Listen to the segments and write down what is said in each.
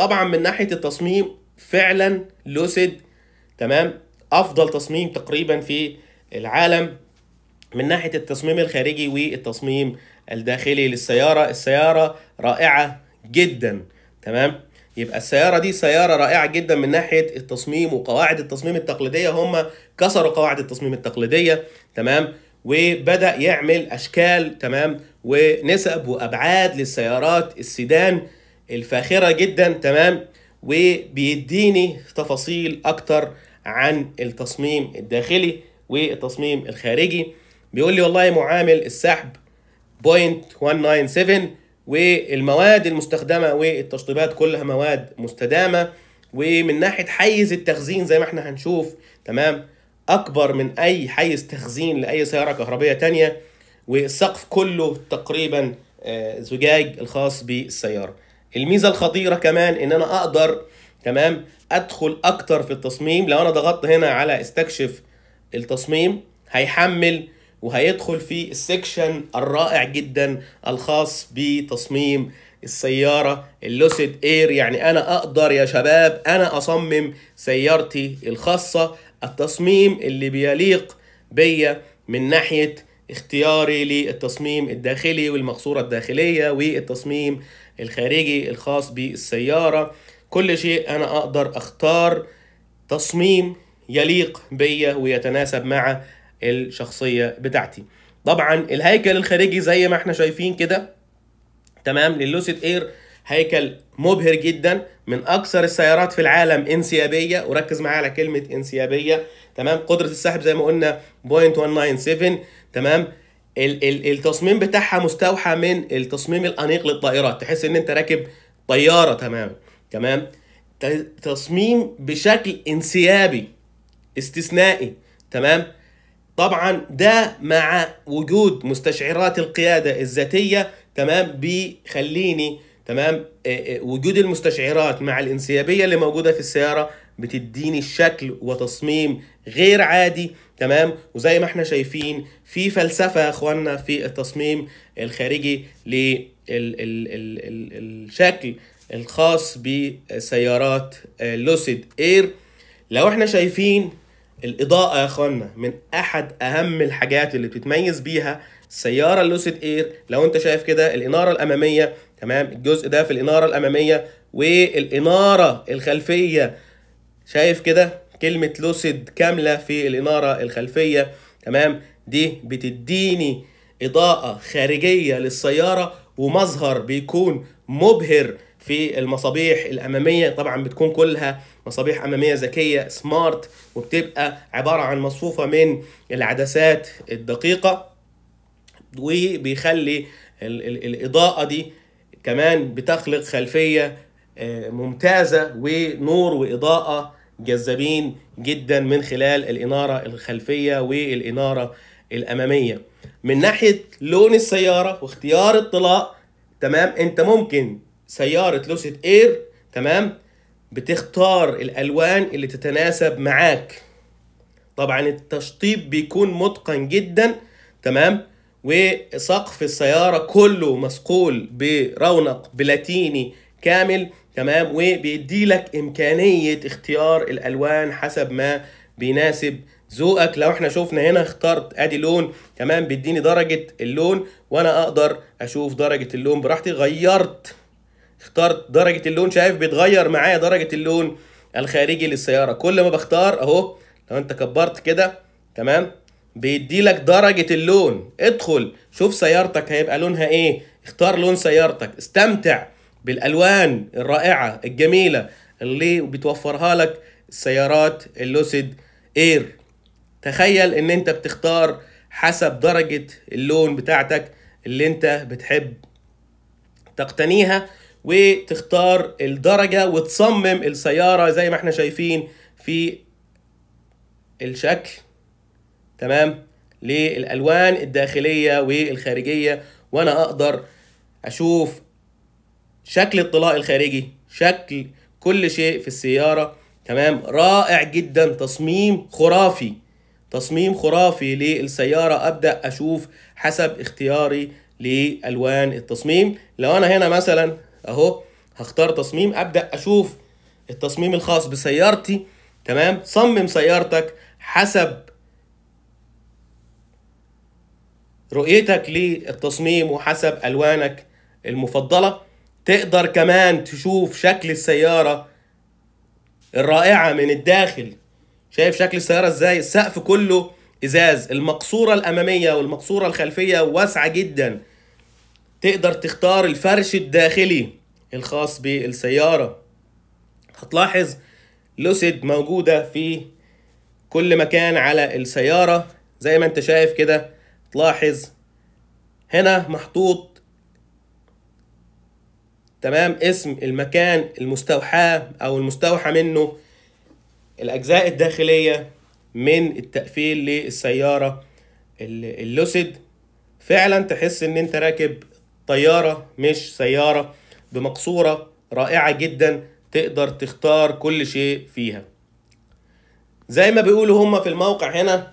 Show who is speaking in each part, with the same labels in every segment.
Speaker 1: طبعا من ناحيه التصميم فعلا لوسيد تمام افضل تصميم تقريبا في العالم من ناحيه التصميم الخارجي والتصميم الداخلي للسياره السياره رائعه جدا تمام يبقى السياره دي سياره رائعه جدا من ناحيه التصميم وقواعد التصميم التقليديه هم كسروا قواعد التصميم التقليديه تمام وبدا يعمل اشكال تمام ونسب وابعاد للسيارات السيدان الفاخره جدا تمام وبيديني تفاصيل اكتر عن التصميم الداخلي والتصميم الخارجي بيقول لي والله معامل السحب 0.197 والمواد المستخدمه والتشطيبات كلها مواد مستدامه ومن ناحيه حيز التخزين زي ما احنا هنشوف تمام اكبر من اي حيز تخزين لاي سياره كهربيه تانية والسقف كله تقريبا آه، زجاج الخاص بالسياره الميزه الخطيره كمان ان انا اقدر تمام ادخل اكتر في التصميم لو انا ضغطت هنا على استكشف التصميم هيحمل وهيدخل في السكشن الرائع جدا الخاص بتصميم السيارة اللوسيد اير يعني انا اقدر يا شباب انا اصمم سيارتي الخاصة التصميم اللي بيليق بيا من ناحية اختياري للتصميم الداخلي والمقصورة الداخلية والتصميم الخارجي الخاص بالسيارة كل شيء أنا أقدر أختار تصميم يليق بيا ويتناسب مع الشخصية بتاعتي طبعا الهيكل الخارجي زي ما احنا شايفين كده تمام للوسيد اير هيكل مبهر جدا من اكثر السيارات في العالم انسيابيه وركز معايا على كلمه انسيابيه تمام قدره السحب زي ما قلنا 0.197 تمام ال ال التصميم بتاعها مستوحى من التصميم الانيق للطائرات تحس ان انت راكب طياره تماما تمام تصميم بشكل انسيابي استثنائي تمام طبعا ده مع وجود مستشعرات القياده الذاتيه تمام بيخليني تمام وجود المستشعرات مع الانسيابيه اللي موجوده في السياره بتديني الشكل وتصميم غير عادي تمام وزي ما احنا شايفين في فلسفه يا اخوانا في التصميم الخارجي للشكل الخاص بسيارات لوسيد اير لو احنا شايفين الاضاءه يا اخوانا من احد اهم الحاجات اللي بتتميز بيها السياره اللوسيد اير لو انت شايف كده الاناره الاماميه تمام الجزء ده في الاناره الاماميه والاناره الخلفيه شايف كده كلمه لوسيد كامله في الاناره الخلفيه تمام دي بتديني اضاءه خارجيه للسياره ومظهر بيكون مبهر في المصابيح الاماميه طبعا بتكون كلها مصابيح اماميه ذكيه سمارت وبتبقى عباره عن مصفوفه من العدسات الدقيقه وبيخلي ال ال الاضاءه دي كمان بتخلق خلفيه آه، ممتازه ونور واضاءه جذابين جدا من خلال الاناره الخلفيه والاناره الاماميه من ناحيه لون السياره واختيار الطلاء تمام انت ممكن سياره لوسيد اير تمام بتختار الالوان اللي تتناسب معاك طبعا التشطيب بيكون متقن جدا تمام وسقف السياره كله مثقول برونق بلاتيني كامل تمام وبيدي لك امكانيه اختيار الالوان حسب ما بيناسب ذوقك لو احنا شفنا هنا اخترت ادي لون تمام بيديني درجه اللون وانا اقدر اشوف درجه اللون براحتي غيرت اخترت درجه اللون شايف بيتغير معايا درجه اللون الخارجي للسياره كل ما بختار اهو لو انت كبرت كده تمام بيدي لك درجه اللون ادخل شوف سيارتك هيبقى لونها ايه اختار لون سيارتك استمتع بالالوان الرائعه الجميله اللي بتوفرها لك السيارات اللوسيد اير تخيل ان انت بتختار حسب درجه اللون بتاعتك اللي انت بتحب تقتنيها وتختار الدرجه وتصمم السياره زي ما احنا شايفين في الشكل تمام للالوان الداخليه والخارجيه وانا اقدر اشوف شكل الطلاء الخارجي شكل كل شيء في السيارة تمام رائع جدا تصميم خرافي تصميم خرافي للسيارة أبدأ أشوف حسب اختياري لألوان التصميم لو أنا هنا مثلا أهو هختار تصميم أبدأ أشوف التصميم الخاص بسيارتي تمام صمم سيارتك حسب رؤيتك للتصميم وحسب ألوانك المفضلة تقدر كمان تشوف شكل السيارة الرائعة من الداخل شايف شكل السيارة ازاي السقف كله ازاز المقصورة الامامية والمقصورة الخلفية واسعة جدا تقدر تختار الفرش الداخلي الخاص بالسيارة هتلاحظ لوسيد موجودة في كل مكان على السيارة زي ما انت شايف كده تلاحظ هنا محطوط تمام اسم المكان المستوحاه او المستوحى منه الاجزاء الداخليه من التقفيل للسياره اللوسيد فعلا تحس ان انت راكب طياره مش سياره بمقصوره رائعه جدا تقدر تختار كل شيء فيها زي ما بيقولوا هما في الموقع هنا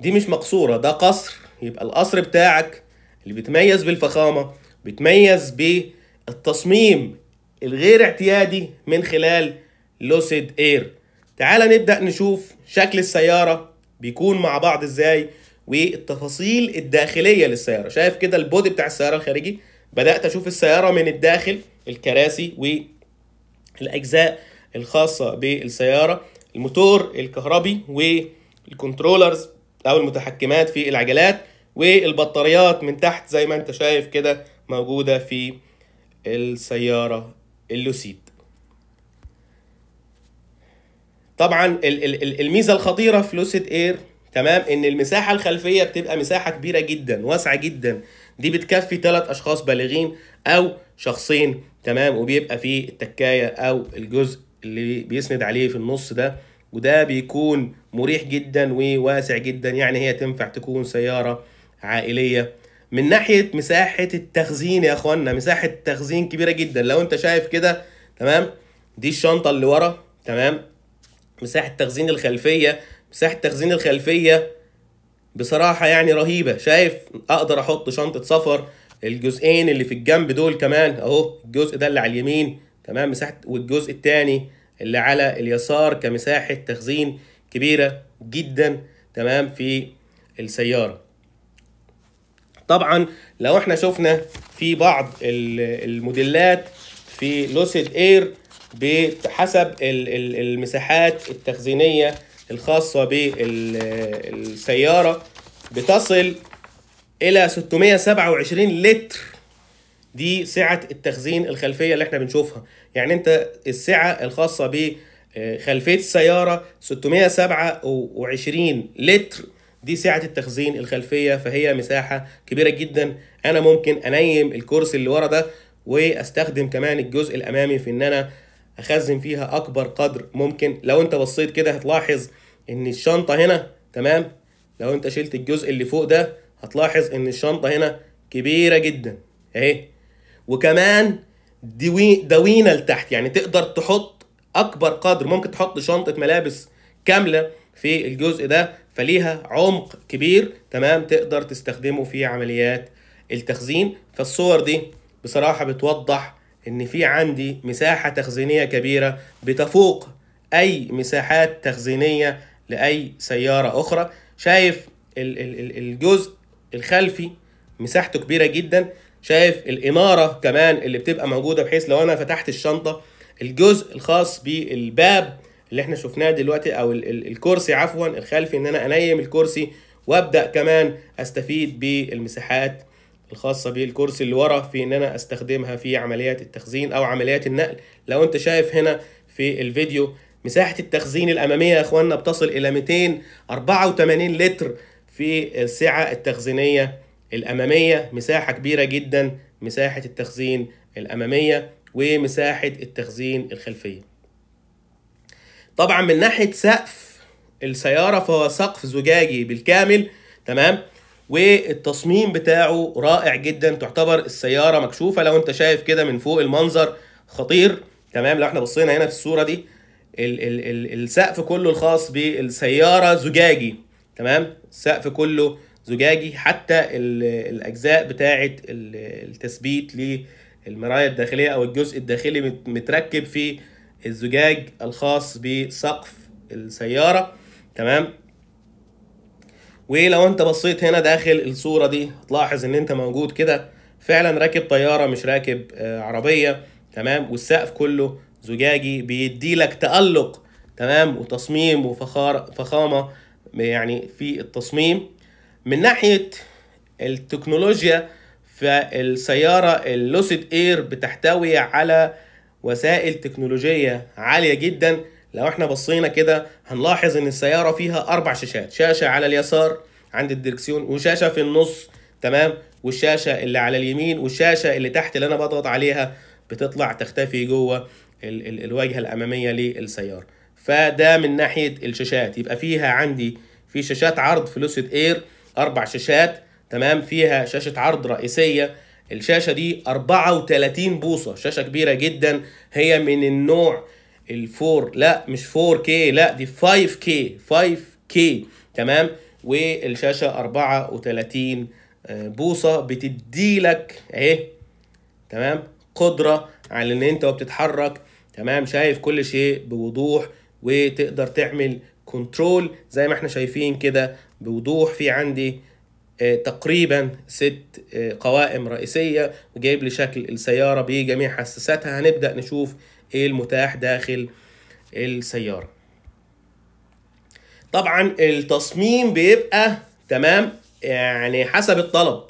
Speaker 1: دي مش مقصوره ده قصر يبقى القصر بتاعك اللي بيتميز بالفخامه بيتميز بيه التصميم الغير اعتيادي من خلال لوسيد اير تعال نبدأ نشوف شكل السيارة بيكون مع بعض ازاي والتفاصيل الداخلية للسيارة شايف كده البودي بتاع السيارة الخارجي بدأت أشوف السيارة من الداخل الكراسي والأجزاء الخاصة بالسيارة الموتور الكهربي والكنترولرز أو المتحكمات في العجلات والبطاريات من تحت زي ما انت شايف كده موجودة في السيارة اللوسيد طبعا الميزة الخطيرة في لوسيد اير تمام ان المساحة الخلفية بتبقى مساحة كبيرة جدا واسعة جدا دي بتكفي ثلاث اشخاص بالغين او شخصين تمام وبيبقى فيه التكاية او الجزء اللي بيسند عليه في النص ده وده بيكون مريح جدا وواسع جدا يعني هي تنفع تكون سيارة عائلية من ناحيه مساحه التخزين يا اخوانا مساحه التخزين كبيره جدا لو انت شايف كده تمام دي الشنطه اللي ورا تمام مساحه تخزين الخلفيه مساحه تخزين الخلفيه بصراحه يعني رهيبه شايف اقدر احط شنطه سفر الجزئين اللي في الجنب دول كمان اهو الجزء ده اللي على اليمين تمام مساحه والجزء الثاني اللي على اليسار كمساحه تخزين كبيره جدا تمام في السياره طبعا لو احنا شفنا في بعض الموديلات في لوسيد اير بحسب المساحات التخزينيه الخاصه بالسياره بتصل الى 627 لتر دي سعه التخزين الخلفيه اللي احنا بنشوفها يعني انت السعه الخاصه بخلفيه السياره 627 لتر دي سعه التخزين الخلفيه فهي مساحه كبيره جدا انا ممكن انيم الكرسي اللي ورا ده واستخدم كمان الجزء الامامي في ان انا اخزن فيها اكبر قدر ممكن لو انت بصيت كده هتلاحظ ان الشنطه هنا تمام لو انت شلت الجزء اللي فوق ده هتلاحظ ان الشنطه هنا كبيره جدا اهي وكمان دوي دوينه لتحت يعني تقدر تحط اكبر قدر ممكن تحط شنطه ملابس كامله في الجزء ده فليها عمق كبير تمام تقدر تستخدمه في عمليات التخزين فالصور دي بصراحة بتوضح ان في عندي مساحة تخزينية كبيرة بتفوق اي مساحات تخزينية لاي سيارة اخرى شايف الجزء الخلفي مساحته كبيرة جدا شايف الإنارة كمان اللي بتبقى موجودة بحيث لو أنا فتحت الشنطة الجزء الخاص بالباب اللي احنا شفناه دلوقتي او الكرسي عفوا الخلفي ان انا انيم الكرسي وابدا كمان استفيد بالمساحات الخاصه بالكرسي اللي ورا في ان انا استخدمها في عمليات التخزين او عمليات النقل لو انت شايف هنا في الفيديو مساحه التخزين الاماميه يا اخواننا بتصل الى 284 لتر في السعه التخزينيه الاماميه مساحه كبيره جدا مساحه التخزين الاماميه ومساحه التخزين الخلفيه طبعا من ناحيه سقف السياره فهو سقف زجاجي بالكامل تمام والتصميم بتاعه رائع جدا تعتبر السياره مكشوفه لو انت شايف كده من فوق المنظر خطير تمام لو احنا بصينا هنا في الصوره دي ال ال ال السقف كله الخاص بالسياره زجاجي تمام السقف كله زجاجي حتى الاجزاء بتاعه التثبيت للمرايه الداخليه او الجزء الداخلي متركب في الزجاج الخاص بسقف السيارة تمام ولو انت بصيت هنا داخل الصورة دي هتلاحظ ان انت موجود كده فعلا راكب طيارة مش راكب آه، عربية تمام والسقف كله زجاجي بيديلك تألق تمام وتصميم وفخار فخامة يعني في التصميم من ناحية التكنولوجيا فالسيارة اللوسيد اير بتحتوي على وسائل تكنولوجيه عاليه جدا لو احنا بصينا كده هنلاحظ ان السياره فيها اربع شاشات شاشه على اليسار عند الدركسيون وشاشه في النص تمام والشاشه اللي على اليمين والشاشه اللي تحت اللي انا بضغط عليها بتطلع تختفي جوه ال ال الواجهه الاماميه للسياره فده من ناحيه الشاشات يبقى فيها عندي في شاشات عرض لوسيد اير اربع شاشات تمام فيها شاشه عرض رئيسيه الشاشه دي 34 بوصه شاشه كبيره جدا هي من النوع الفور لا مش 4K لا دي 5K 5K تمام والشاشه 34 آه، بوصه بتدي لك اهي تمام قدره على ان انت وبتتحرك تمام شايف كل شيء بوضوح وتقدر تعمل كنترول زي ما احنا شايفين كده بوضوح في عندي آه، تقريبا ست آه، قوائم رئيسية وجايب لي شكل السيارة بجميع حساساتها هنبدأ نشوف ايه المتاح داخل السيارة طبعا التصميم بيبقى تمام يعني حسب الطلب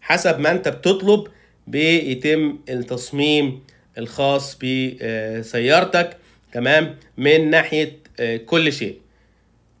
Speaker 1: حسب ما انت بتطلب بيتم التصميم الخاص بسيارتك تمام من ناحية آه، كل شيء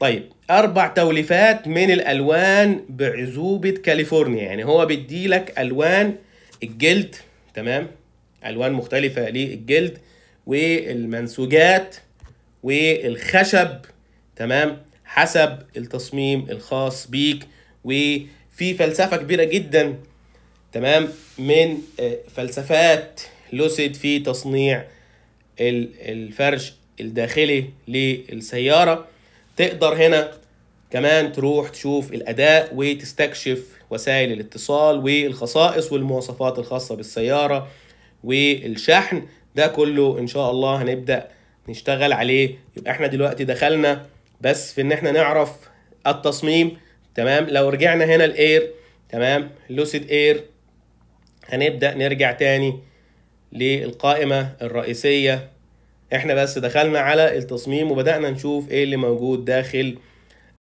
Speaker 1: طيب اربع توليفات من الالوان بعزوبه كاليفورنيا يعني هو بيديلك الوان الجلد تمام الوان مختلفه للجلد والمنسوجات والخشب تمام حسب التصميم الخاص بيك وفي فلسفه كبيره جدا تمام من آه، فلسفات لوسيد في تصنيع الفرش الداخلي للسياره تقدر هنا كمان تروح تشوف الأداء وتستكشف وسائل الاتصال والخصائص والمواصفات الخاصة بالسيارة والشحن ده كله إن شاء الله هنبدأ نشتغل عليه يبقى احنا دلوقتي دخلنا بس في ان احنا نعرف التصميم تمام لو رجعنا هنا الاير تمام لوسيد اير هنبدأ نرجع تاني للقائمة الرئيسية احنا بس دخلنا على التصميم وبدأنا نشوف ايه اللي موجود داخل